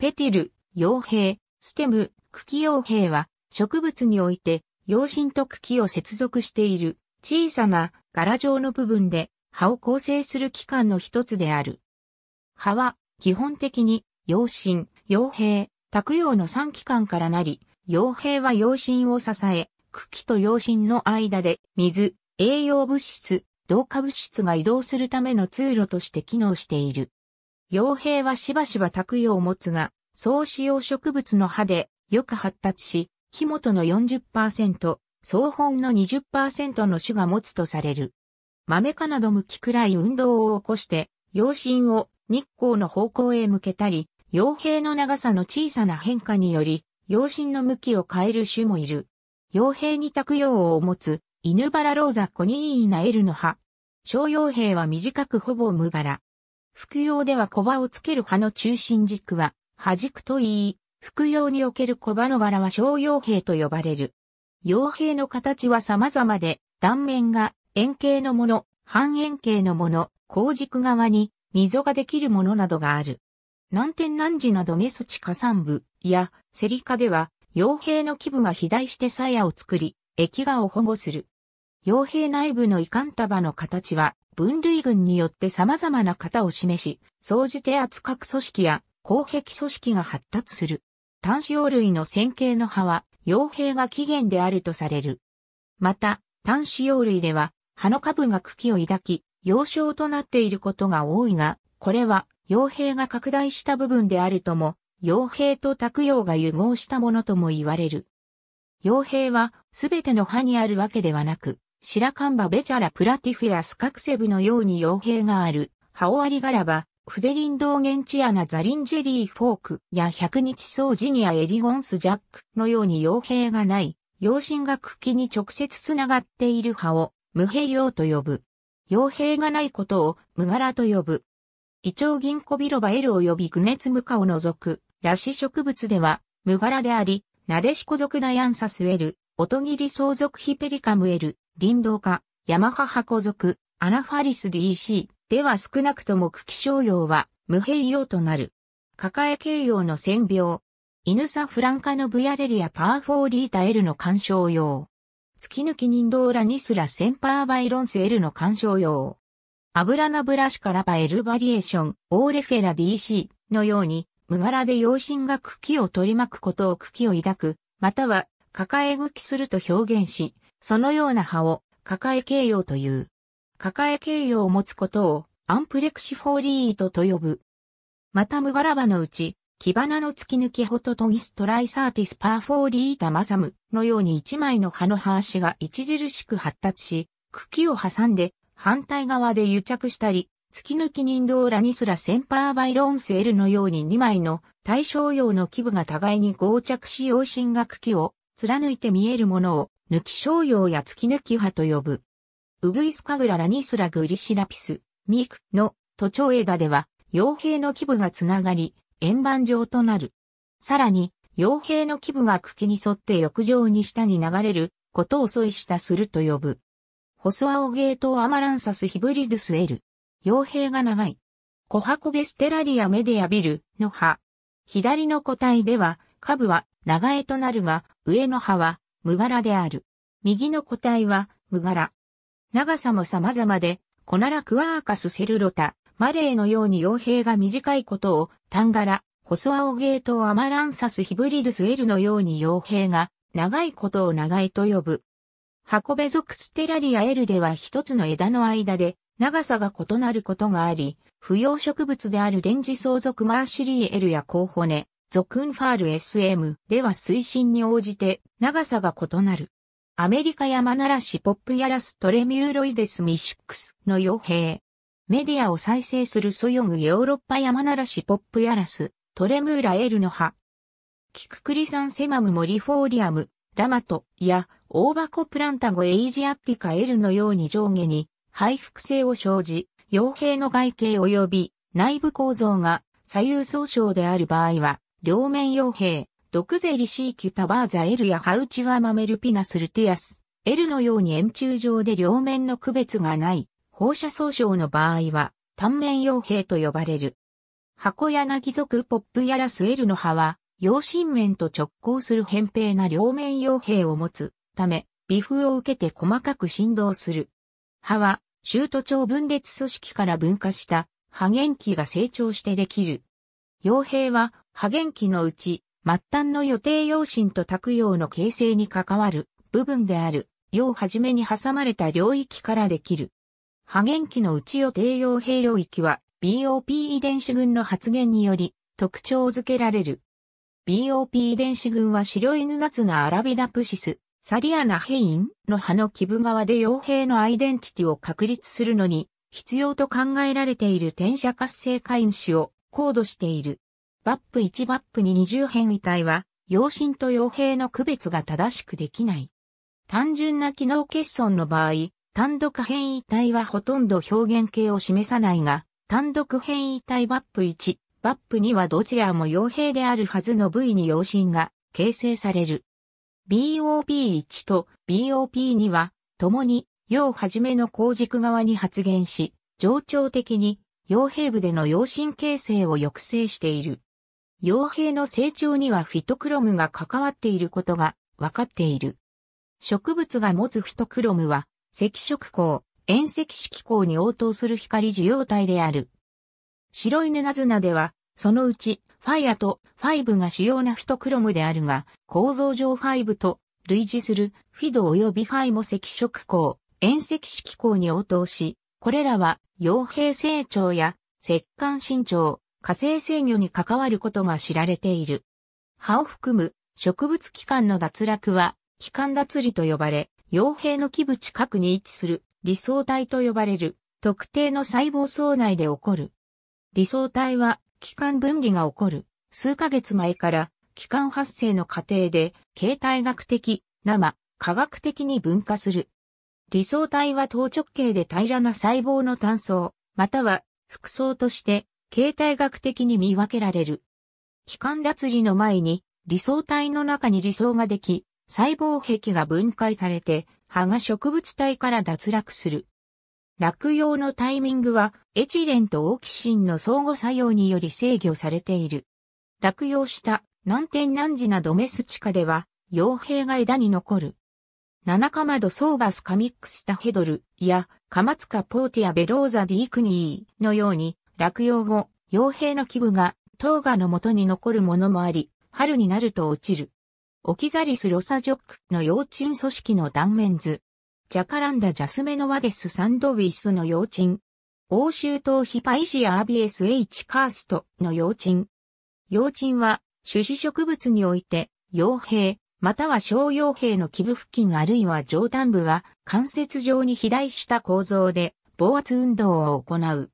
ペティル、傭兵、ステム、茎傭兵は、植物において、葉心と茎を接続している、小さな柄状の部分で、葉を構成する器官の一つである。葉は、基本的に、葉心、傭兵、卓葉の3器官からなり、傭兵は葉心を支え、茎と葉心の間で、水、栄養物質、同化物質が移動するための通路として機能している。傭兵はしばしば卓葉を持つが、総使用植物の葉でよく発達し、木元の40%、総本の20%の種が持つとされる。豆かなど向きくらい運動を起こして、傭心を日光の方向へ向けたり、傭兵の長さの小さな変化により、傭心の向きを変える種もいる。傭兵に卓用を持つ、犬バラローザコニーイナエルの葉。小傭兵は短くほぼ無柄。服用では小葉をつける葉の中心軸は、葉軸と言い、服用における小葉の柄は小葉兵と呼ばれる。葉兵の形は様々で、断面が円形のもの、半円形のもの、後軸側に溝ができるものなどがある。南天南寺などメス地下山部やセリカでは、傭兵の基部が肥大して鞘を作り、液画を保護する。傭兵内部の遺憾束の形は分類群によって様々な型を示し、総じて圧角組織や公壁組織が発達する。単子葉類の線形の葉は、傭兵が起源であるとされる。また、単子葉類では、葉の下部が茎を抱き、幼少となっていることが多いが、これは、傭兵が拡大した部分であるとも、傭兵と卓用が融合したものとも言われる。傭兵は、すべての歯にあるわけではなく、シラカンバベチャラプラティフィラスカクセブのように傭兵がある、ハオアリガラバ、フデリンドーゲンチアナザリンジェリーフォークや百日草ジニアエリゴンスジャックのように傭兵がない、養親が茎に直接つながっている葉を無兵用と呼ぶ。傭兵がないことを無柄と呼ぶ。イチョウギンコビロバエル及びグネツムカを除く、ラシ植物では無柄であり、ナデシコ族ダヤンサスウェル、オトギリ相続ヒペリカムエル、林道家、ヤマハ箱族、アナファリス DC では少なくとも茎気商用は無併用となる。抱え形容の線病。イヌサフランカのブヤレリアパーフォーリータ L の干渉用。月抜き人道ラニスラセンパーバイロンス L の干渉用。アブラナブラシカラバルバリエーション、オーレフェラ DC のように、無柄で養心が茎を取り巻くことを茎を抱く、または抱え茎すると表現し、そのような葉を抱え形容という。抱え形容を持つことをアンプレクシフォーリートと呼ぶ。またムガラバのうち、木花の突き抜きホトトギストライサーティスパーフォーリータマサムのように一枚の葉の葉足が著しく発達し、茎を挟んで反対側で癒着したり、突き抜き人道ラニスラセンパーバイロンセールのように二枚の対象用の基部が互いに合着し用心が茎を貫いて見えるものを、抜き商用や突き抜き派と呼ぶ。ウグイスカグララニスラグリシラピス、ミクの都庁枝では、傭兵の基部がつながり、円盤状となる。さらに、傭兵の基部が茎に沿って翼状に下に流れることを添いしたすると呼ぶ。ホスアオゲートアマランサスヒブリドゥスエル。傭兵が長い。コハコベステラリアメディアビルの葉。左の個体では、下部は長柄となるが、上の葉は、無柄である。右の個体は、無柄。長さも様々で、コナラクワーカスセルロタ、マレーのように傭兵が短いことを、タンガラ、細青ゲートアマランサスヒブリドスエルのように傭兵が、長いことを長いと呼ぶ。ハコベ属ステラリアエルでは一つの枝の間で長さが異なることがあり、不要植物である電磁相続マーシリーエルやコ補ホネ、ゾクンファール SM では推進に応じて長さが異なる。アメリカ山ならしポップやらストレミューロイデスミシックスの傭兵。メディアを再生するソヨグヨーロッパ山ならしポップやらス、トレムーラエルの葉。キククリサンセマムモリフォーリアム、ラマト、や、オーバコプランタゴエイジアッティカエルのように上下に、配服性を生じ、傭兵の外形及び内部構造が左右相称である場合は、両面傭兵、毒ゼリシーキュタバーザエルやハウチワマメルピナスルティアス、エルのように円柱状で両面の区別がない、放射総称の場合は、単面傭兵と呼ばれる。箱柳族ポップヤラスエルの葉は、陽心面と直行する扁平な両面傭兵を持つため、微風を受けて細かく振動する。葉は、シュート分裂組織から分化した、葉元器が成長してできる。傭兵は、破言期のうち、末端の予定用心と卓用の形成に関わる部分である、要はじめに挟まれた領域からできる。破言期のうち予定用兵領域は、BOP 遺伝子群の発現により、特徴づけられる。BOP 遺伝子群は白犬ナツなアラビダプシス、サリアナヘインの葉の基部側で傭兵のアイデンティティを確立するのに必要と考えられている転写活性化因子を高度している。バップ1バップ2二重変異体は、陽心と陽平の区別が正しくできない。単純な機能欠損の場合、単独変異体はほとんど表現形を示さないが、単独変異体バップ1、バップ2はどちらも陽平であるはずの部位に陽心が形成される。BOP1 と BOP2 は、共に、陽はじめの後軸側に発現し、情長的に、陽平部での陽心形成を抑制している。傭兵の成長にはフィトクロムが関わっていることが分かっている。植物が持つフィトクロムは、赤色光、遠赤色光に応答する光受容体である。白いナズナでは、そのうち、ファイアとファイブが主要なフィトクロムであるが、構造上ファイブと類似するフィド及びファイも赤色光、遠赤色光に応答し、これらは、傭兵成長や、石棺身長、火星制御に関わることが知られている。葉を含む植物器官の脱落は、器官脱離と呼ばれ、傭兵の基部近くに位置する理想体と呼ばれる特定の細胞層内で起こる。理想体は器官分離が起こる数ヶ月前から器官発生の過程で形態学的、生、科学的に分化する。理想体は等直径で平らな細胞の単層、または複層として形態学的に見分けられる。器官脱離の前に理想体の中に理想ができ、細胞壁が分解されて、葉が植物体から脱落する。落葉のタイミングは、エチレンとオキシンの相互作用により制御されている。落葉した南天南寺などメス地下では、傭兵が枝に残る。七かまどソーバスカミックスタヘドルや、カマツカポーティアベローザディークニーのように、落葉後、傭兵の基部が、トーガの元に残るものもあり、春になると落ちる。オキザリス・ロサジョックの幼鎮組織の断面図。ジャカランダ・ジャスメノ・ワデス・サンドウィスの幼鎮。欧州島ヒパイシア・アビエス・エイチ・カーストの幼鎮。幼鎮は、種子植物において、傭兵、または小傭兵の基部付近あるいは上端部が関節状に肥大した構造で、防圧運動を行う。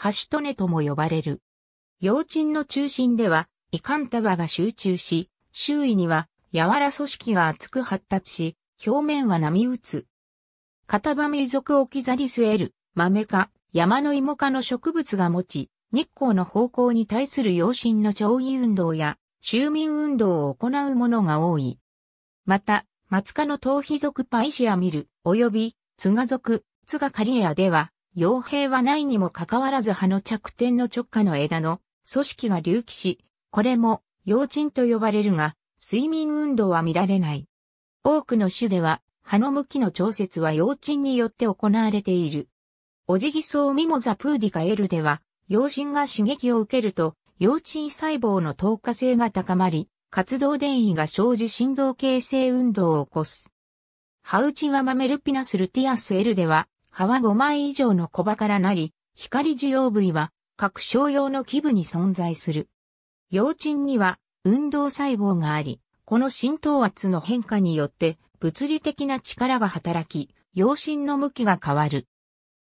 橋とねとも呼ばれる。幼鎮の中心では、胃寒束が集中し、周囲には、柔ら組織が厚く発達し、表面は波打つ。片場民族を刻り据える、豆科、山の芋科の植物が持ち、日光の方向に対する養心の調理運動や、周民運動を行うものが多い。また、松科の頭皮族パイシアミル、及び、津賀族、津賀カリエアでは、傭兵はないにもかかわらず葉の着点の直下の枝の組織が隆起し、これも幼鎮と呼ばれるが、睡眠運動は見られない。多くの種では、葉の向きの調節は幼鎮によって行われている。オジギソウミモザプーディカエルでは、幼鎮が刺激を受けると、幼鎮細胞の透過性が高まり、活動電位が生じ振動形成運動を起こす。ハウチワマメルピナスルティアスエルでは、葉は5枚以上の小葉からなり、光需要部位は各小用の基部に存在する。葉鎮には運動細胞があり、この浸透圧の変化によって物理的な力が働き、陽心の向きが変わる。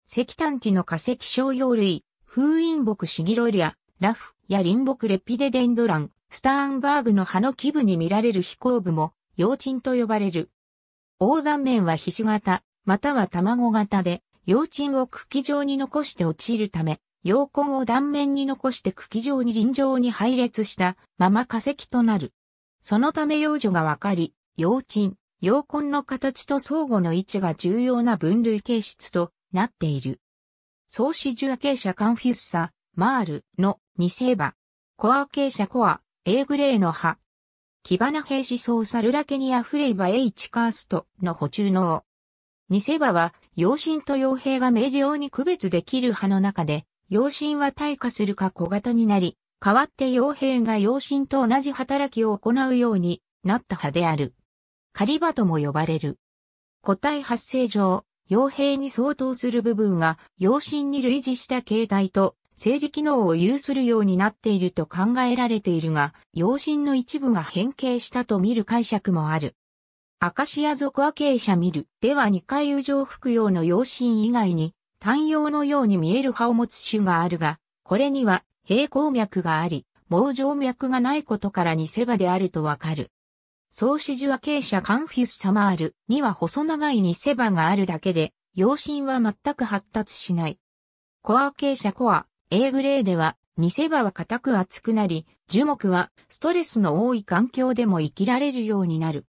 石炭基の化石小葉類、風陰木シギロリア、ラフや林木レピデデンドラン、スターンバーグの葉の基部に見られる飛行部も、葉鎮と呼ばれる。横断面は皮脂型、または卵型で、幼賃を茎状に残して落ちるため、幼根を断面に残して茎状に輪状に配列したまま化石となる。そのため幼女がわかり、幼賃、幼根の形と相互の位置が重要な分類形質となっている。創始受形者カンフィュッサ、マールの二世馬。コア形者コア、A グレーの葉。キバナ兵士ソーサルラケニアフレイバ H カーストの補充脳。ニセバは、養親と傭兵が明瞭に区別できる派の中で、養親は退化するか小型になり、代わって傭兵が養親と同じ働きを行うようになった派である。狩場とも呼ばれる。個体発生上、傭兵に相当する部分が養親に類似した形態と生理機能を有するようになっていると考えられているが、養親の一部が変形したと見る解釈もある。アカシア族アケーシャミルでは2回友情服用の養心以外に、単葉のように見える葉を持つ種があるが、これには平行脈があり、網状脈がないことから偽せばであるとわかる。創始樹アケーシャカンフィスサマールには細長い似せバがあるだけで、養心は全く発達しない。コアケーシャコア、A グレーでは、偽せばは硬く厚くなり、樹木はストレスの多い環境でも生きられるようになる。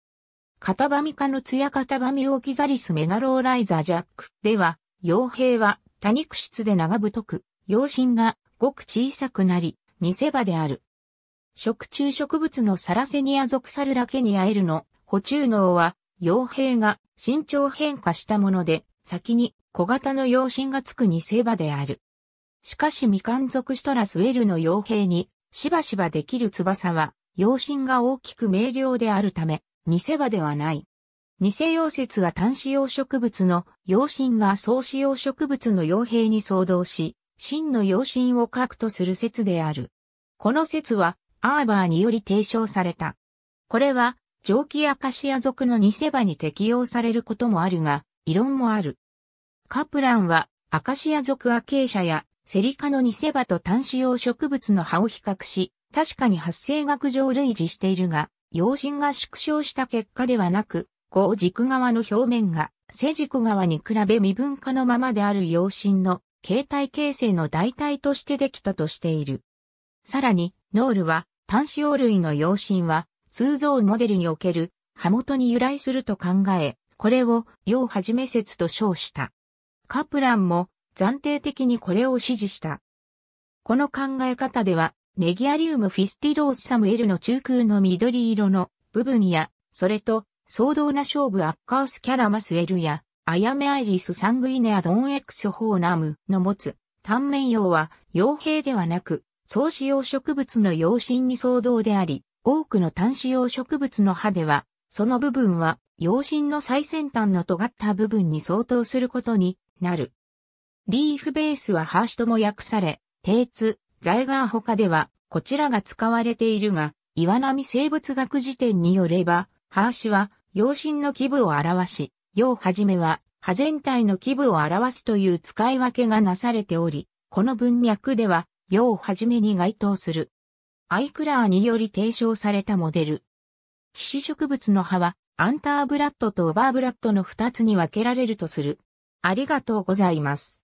カタバミ科のツヤカタバミオキザリスメガローライザージャックでは、傭兵は多肉質で長太く、養心がごく小さくなり、偽場である。食虫植物のサラセニア属サルラケニアエルの補中脳は、傭兵が身長変化したもので、先に小型の養心がつく偽場である。しかし未完属シトラスウェルの傭兵に、しばしばできる翼は、養心が大きく明瞭であるため、偽場ではない。偽溶接は単子葉植物の陽心が総子葉植物の陽平に相当し、真の陽心を核とする説である。この説はアーバーにより提唱された。これは蒸気アカシア属の偽場に適用されることもあるが、異論もある。カプランはアカシア属アケーシャやセリカの偽場と単子葉植物の葉を比較し、確かに発生学上類似しているが、用心が縮小した結果ではなく、後軸側の表面が正軸側に比べ未分化のままである用心の形態形成の代替としてできたとしている。さらに、ノールは、単子葉類の用心は、通像モデルにおける刃元に由来すると考え、これを葉はじめ説と称した。カプランも暫定的にこれを支持した。この考え方では、ネギアリウムフィスティロースサムエルの中空の緑色の部分や、それと、相当な勝負アッカースキャラマスエルや、アヤメアイリスサングイネアドンエクスホーナムの持つ、単面葉は、傭兵ではなく、総子用植物の養心に相当であり、多くの単子用植物の葉では、その部分は、養心の最先端の尖った部分に相当することになる。リーフベースはハーシとも訳され、低通、在外他では、こちらが使われているが、岩波生物学辞典によれば、ハーシは、陽心の基部を表し、陽はじめは、葉全体の基部を表すという使い分けがなされており、この文脈では、陽はじめに該当する。アイクラーにより提唱されたモデル。皮脂植物の葉は、アンターブラッドとオバーブラッドの二つに分けられるとする。ありがとうございます。